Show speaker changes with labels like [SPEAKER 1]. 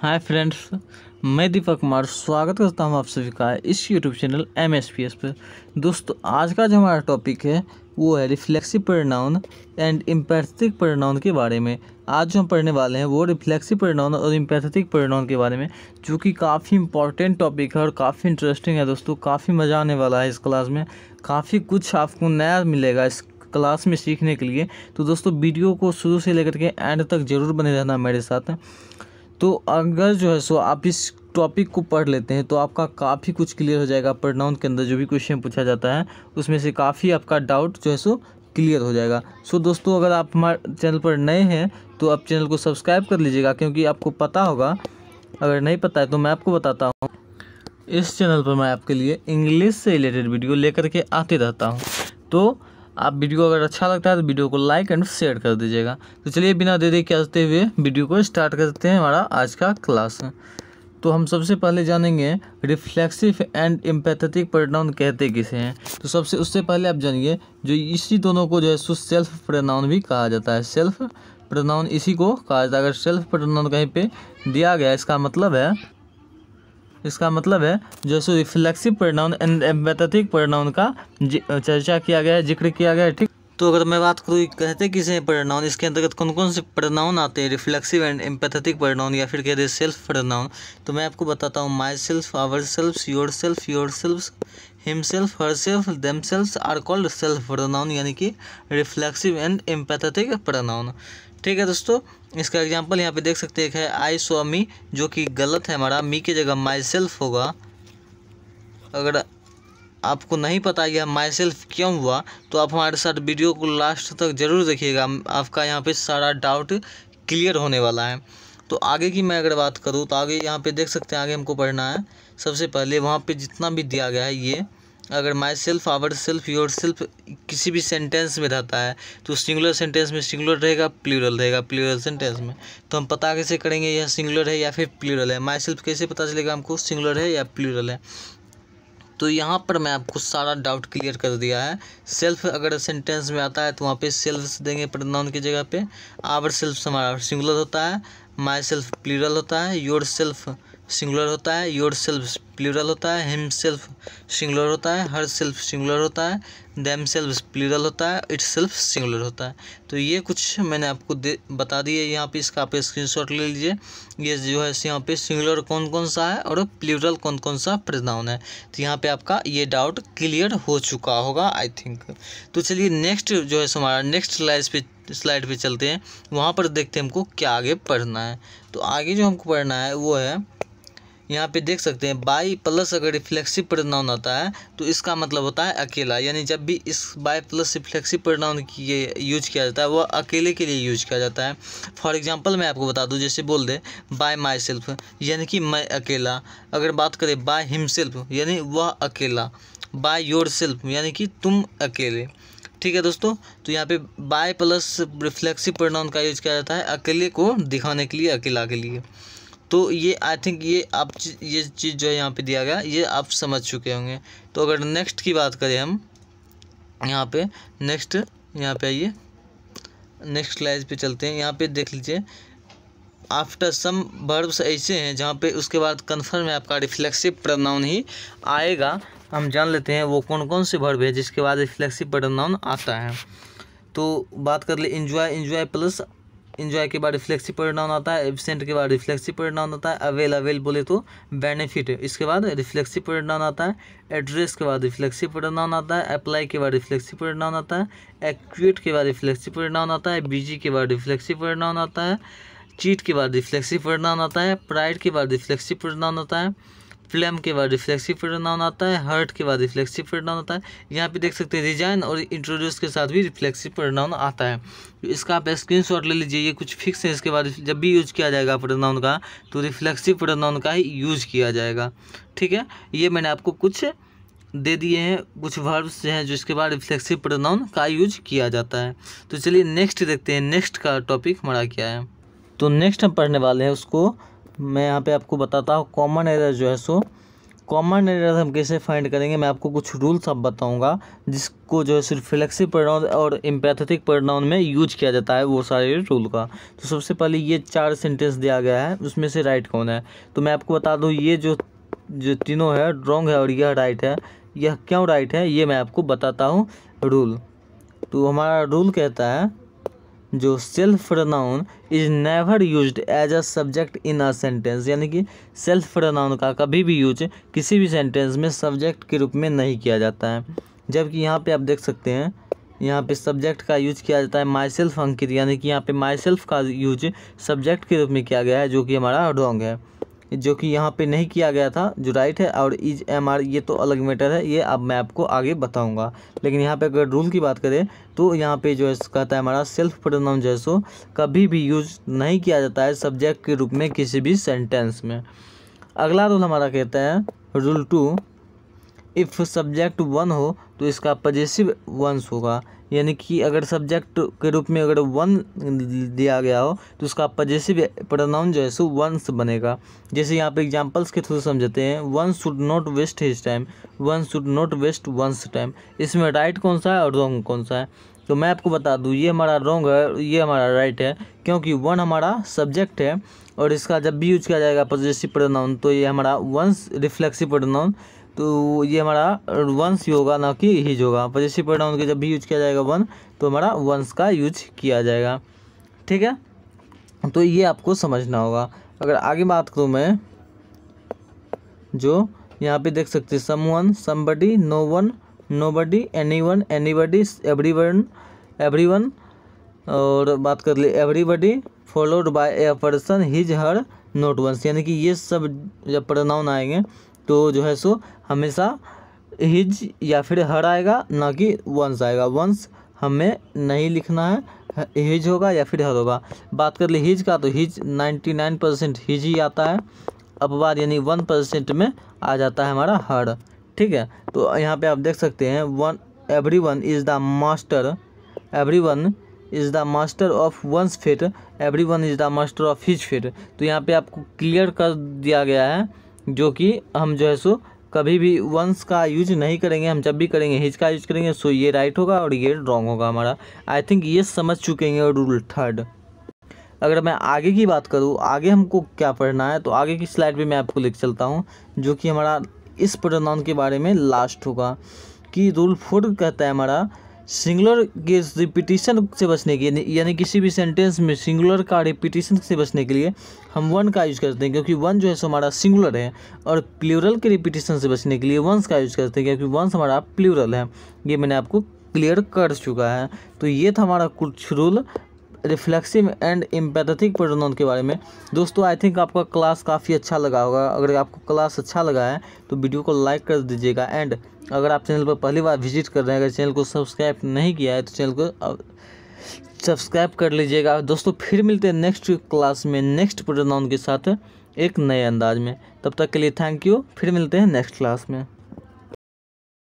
[SPEAKER 1] hi friends मैं दीपक कुमार स्वागत करता हूँ आप सभी का इस YouTube channel M S P S पर दोस्तों आज का जो हमारा टॉपिक है वो है reflexive pronoun and emphatic pronoun के बारे में आज जो हम पढ़ने वाले हैं वो रिफ्लेक्सिव प्रनाउन और इम्पैथिक प्रनाउन के बारे में जो कि काफ़ी इंपॉर्टेंट टॉपिक है और काफ़ी इंटरेस्टिंग है दोस्तों काफ़ी मज़ा आने वाला है इस क्लास में काफ़ी कुछ आपको नया मिलेगा इस क्लास में सीखने के लिए तो दोस्तों वीडियो को शुरू से लेकर के एंड तक ज़रूर बने रहना मेरे साथ तो अगर जो है सो आप इस टॉपिक को पढ़ लेते हैं तो आपका काफ़ी कुछ क्लियर हो जाएगा प्रनाउन के अंदर जो भी क्वेश्चन पूछा जाता है उसमें से काफ़ी आपका डाउट जो है सो क्लियर हो जाएगा सो so, दोस्तों अगर आप हमारे चैनल पर नए हैं तो आप चैनल को सब्सक्राइब कर लीजिएगा क्योंकि आपको पता होगा अगर नहीं पता है तो मैं आपको बताता हूँ इस चैनल पर मैं आपके लिए इंग्लिश से रिलेटेड वीडियो लेकर के आते रहता हूँ तो आप वीडियो अगर अच्छा लगता है तो वीडियो को लाइक एंड शेयर कर दीजिएगा तो चलिए बिना देरी देरी आते हुए वीडियो को स्टार्ट करते हैं हमारा आज का क्लास तो हम सबसे पहले जानेंगे रिफ्लेक्सिव एंड एम्पैथेटिक प्रोनाउन कहते किसे हैं तो सबसे उससे पहले आप जानिए जो इसी दोनों को जो है सो सेल्फ प्रोनाउन भी कहा जाता है सेल्फ प्रोनाउन इसी को कहा जाता है अगर सेल्फ प्रोनाउन कहीं पे दिया गया इसका मतलब है इसका मतलब है जो सो रिफ्लेक्सिव परिणाम एंड एम्पैथेटिक परिणाम का चर्चा किया गया है जिक्र किया गया है ठीक तो अगर मैं बात करूँ कहते किसे परिणाम इसके अंतर्गत कौन कौन से परिणाम आते हैं रिफ्लेक्सिव एंड एम्पैथेटिक परिणाम या फिर कहते हैं सेल्फ परिणाम तो मैं आपको बताता हूँ myself ourself yourself yourself himself herself themself are called self pronoun यानी कि रिफ्लेक्सिव एंड एम्पैथेटिक प्रोनाउन ठीक है दोस्तों इसका एग्जाम्पल यहाँ पे देख सकते हैं है आई सो मी जो कि गलत है हमारा मी की जगह माई सेल्फ होगा अगर आपको नहीं पता गया माई सेल्फ क्यों हुआ तो आप हमारे साथ वीडियो को लास्ट तक ज़रूर देखिएगा आपका यहाँ पे सारा डाउट क्लियर होने वाला है तो आगे की मैं अगर बात करूँ तो आगे यहाँ पे देख सकते हैं आगे हमको पढ़ना है सबसे पहले वहाँ पे जितना भी दिया गया है ये अगर myself ourself yourself किसी भी सेंटेंस में रहता है तो सिंगुलर सेंटेंस में सिंगुलर रहेगा प्लूरल रहेगा प्लूरल सेंटेंस में तो हम पता कैसे करेंगे यह सिंगुलर है या फिर प्लूरल है माई सेल्फ कैसे पता चलेगा हमको सिंगुलर है या प्लूरल है तो यहाँ पर मैं आपको सारा डाउट क्लियर कर दिया है सेल्फ अगर सेंटेंस में आता है तो वहाँ पे सेल्फ देंगे प्रनाउन की जगह पे आवर सेल्फ हमारा सिंगुलर होता है माई सेल्फ प्लूरल होता है योर सेल्फ सिंगुलर होता है योर सेल्फ प्लूरल होता है हिम सेल्फ सिंगुलर होता है हर सेल्फ सिंगुलर होता है दैम सेल्फ प्लूरल होता है इट सेल्फ सिंगुलर होता है तो ये कुछ मैंने आपको दे बता दिए यहाँ पे इसका आप स्क्रीनशॉट ले लीजिए ये जो है यहाँ पे सिंगुलर कौन कौन सा है और प्लूरल कौन कौन सा प्रदान है तो यहाँ पर आपका ये डाउट क्लियर हो चुका होगा आई थिंक तो चलिए नेक्स्ट जो है हमारा नेक्स्ट लाइज पे स्लाइड पे चलते हैं वहाँ पर देखते हैं हमको क्या आगे पढ़ना है तो आगे जो हमको पढ़ना है वो है यहाँ पे देख सकते हैं बाई प्लस अगर रिफ्लेक्सिव प्रोनाउन आता है तो इसका मतलब होता है अकेला यानी जब भी इस बाई प्लस रिफ्लेक्सिव परिणाम की यूज किया जाता है वह अकेले के लिए यूज किया जाता है फॉर एग्जाम्पल मैं आपको बता दूँ जैसे बोल दे बाय माई सेल्फ यानी कि मैं अकेला अगर बात करें बाय सेल्फ यानी वह अकेला बाय योर सेल्फ यानी कि तुम अकेले ठीक है दोस्तों तो यहाँ पे बाय प्लस रिफ्लेक्सिव प्रोनाउन का यूज किया जाता है अकेले को दिखाने के लिए अकेला के लिए तो ये आई थिंक ये आप ये चीज़ जो है यहाँ पे दिया गया ये आप समझ चुके होंगे तो अगर नेक्स्ट की बात करें हम यहाँ पे नेक्स्ट यहाँ पे आइए नेक्स्ट लाइज पे चलते हैं यहाँ पे देख लीजिए आफ्टर सम वर्ब्स ऐसे हैं जहाँ पे उसके बाद कन्फर्म है आपका रिफ्लेक्सिव प्रनाउन ही आएगा हम जान लेते हैं वो कौन कौन से वर्ब है जिसके बाद रिफ्लेक्सिव प्रनाउन आता है तो बात कर ले इन्जॉय इन्जॉय प्लस इंजॉय के बाद रिफ्लेक्सिव परिणाम आता है एबसेंट के बाद रिफ्लेक्सिव परिणाम आता है अवेल अवेल बोले तो बेनिफिट इसके बाद रिफ्लेक्सिव परिणाम आता है एड्रेस के बाद रिफ्लेक्सिव परिणाम आता है अप्लाई के बाद रिफ्लेक्सिव परिणाम आता है एक्यूट के बाद रिफ्लेक्सिव परिणाम आता है बीजी के बाद रिफ्लेक्सिव परिणाम आता है चीट के बाद रिफ्लेक्सिव परिणाम आता है प्राइड के बाद रिफ्लेक्सिव परिणाम आता है फ्लेम के बाद रिफ्लेक्सिव फेटर नाउन आता है हर्ट के बाद रिफ्लेक्सिव फेटर नाउन आता है यहाँ पे देख सकते हैं रिजाइन और इंट्रोड्यूस के साथ भी रिफ्लेक्सिव फेटर नाउन आता है तो इसका आप स्क्रीन शॉट ले लीजिए ये कुछ फिक्स है इसके बाद जब भी यूज किया जाएगा फेटर नाउन का तो रिफ्लेक्सिव फेटर नाउन का ही यूज किया जाएगा ठीक है ये मैंने आपको कुछ दे दिए हैं कुछ वर्ब्स हैं जो इसके बाद रिफ्लेक्सिव प्रोनाउन का यूज किया जाता है तो चलिए नेक्स्ट देखते हैं नेक्स्ट का टॉपिक हमारा क्या है तो नेक्स्ट हम पढ़ने वाले हैं उसको मैं यहाँ पे आपको बताता हूँ कॉमन एरर जो है सो कॉमन एरर हम कैसे फाइंड करेंगे मैं आपको कुछ रूल्स आप बताऊँगा जिसको जो है सिर्फ फ्लेक्सी प्रोनाउन और एम्पैथिक प्रणाउन में यूज किया जाता है वो सारे रूल का तो सबसे पहले ये चार सेंटेंस दिया गया है उसमें से राइट कौन है तो मैं आपको बता दूँ ये जो जो तीनों है रॉन्ग है और यह राइट है यह क्यों राइट है ये मैं आपको बताता हूँ रूल तो हमारा रूल कहता है जो self pronoun is never used as a subject in a sentence यानी कि सेल्फ प्रोनाउन का कभी भी यूज किसी भी सेंटेंस में सब्जेक्ट के रूप में नहीं किया जाता है जबकि यहाँ पे आप देख सकते हैं यहाँ पे सब्जेक्ट का यूज किया जाता है माई सेल्फ अंकित यानी कि यहाँ पे माई सेल्फ का यूज सब्जेक्ट के रूप में किया गया है जो कि हमारा रॉन्ग है जो कि यहाँ पे नहीं किया गया था जो राइट है और इज एम आर ये तो अलग मैटर है ये अब मैं आपको आगे बताऊँगा लेकिन यहाँ पे अगर रूल की बात करें तो यहाँ पे जो है कहता है हमारा सेल्फ प्रोनाउन जो है सो कभी भी यूज नहीं किया जाता है सब्जेक्ट के रूप में किसी भी सेंटेंस में अगला रूल हमारा कहता है rule two if subject one हो तो इसका पजेसिव वंस होगा यानी कि अगर सब्जेक्ट के रूप में अगर वन दिया गया हो तो उसका पजेसिव प्रोनाउन जो है सो वंस बनेगा जैसे यहाँ पे एग्जांपल्स के थ्रू समझते हैं one should not waste his time one should not waste one's time इसमें राइट कौन सा है और रॉन्ग कौन सा है तो मैं आपको बता दूँ ये हमारा रॉन्ग है ये हमारा राइट है क्योंकि वन हमारा सब्जेक्ट है और इसका जब भी यूज किया जाएगा पजेसिव प्रोनाउन तो ये हमारा वंस रिफ्लेक्सिव प्रोनाउन तो ये हमारा वंस होगा ना कि हिज होगा पजेसिव प्रोनाउन के जब भी यूज किया जाएगा वन तो हमारा वंस का यूज किया जाएगा ठीक है तो ये आपको समझना होगा अगर आगे बात करूँ मैं जो यहाँ पे देख सकते someone somebody no one nobody anyone anybody everyone everyone और बात कर ली body followed by a person his her not once यानी कि ये सब जब प्रोनाउन आएंगे तो जो है सो हमेशा हिज या फिर हर आएगा ना कि वंस आएगा वंस हमें नहीं लिखना है हिज होगा या फिर हर होगा बात कर ली हिज का तो his ninety nine percent his ही आता है अपवाद यानी वन परसेंट में आ जाता है हमारा हर ठीक है तो यहाँ पे आप देख सकते हैं one everyone is the master everyone is the master of one's fate everyone is the master of his fate तो यहाँ पे आपको क्लियर कर दिया गया है जो कि हम जो है सो कभी भी वंस का यूज नहीं करेंगे हम जब भी करेंगे हिज का यूज करेंगे सो ये राइट होगा और ये रॉन्ग होगा हमारा आई थिंक ये समझ चुके हैं रूल थर्ड अगर मैं आगे की बात करूँ आगे हमको क्या पढ़ना है तो आगे की स्लाइड भी मैं आपको लिख चलता हूँ जो कि हमारा इस प्रोनाउन के बारे में लास्ट होगा कि रूल फोर कहता है हमारा सिंगुलर के रिपीटिशन से बचने के लिए यानी किसी भी सेंटेंस में सिंगुलर का रिपीटिशन से बचने के लिए हम वन का यूज़ करते हैं क्योंकि वन जो है सो हमारा सिंगुलर है और प्लूरल के रिपीटिशन से बचने के लिए वंस का यूज़ करते हैं क्योंकि वंस हमारा प्लूरल है ये मैंने आपको क्लियर कर चुका है तो ये था हमारा कुछ rule reflexive and emphatic pronoun के बारे में दोस्तों आई थिंक आपका क्लास काफ़ी अच्छा लगा होगा अगर आपको क्लास अच्छा लगा है तो वीडियो को लाइक कर दीजिएगा एंड अगर आप चैनल पर पहली बार विजिट कर रहे हैं अगर चैनल को सब्सक्राइब नहीं किया है तो चैनल को सब्सक्राइब कर लीजिएगा दोस्तों फिर मिलते हैं नेक्स्ट क्लास में नेक्स्ट प्रोनाउन के साथ एक नए अंदाज में तब तक के लिए थैंक यू फिर मिलते हैं नेक्स्ट क्लास में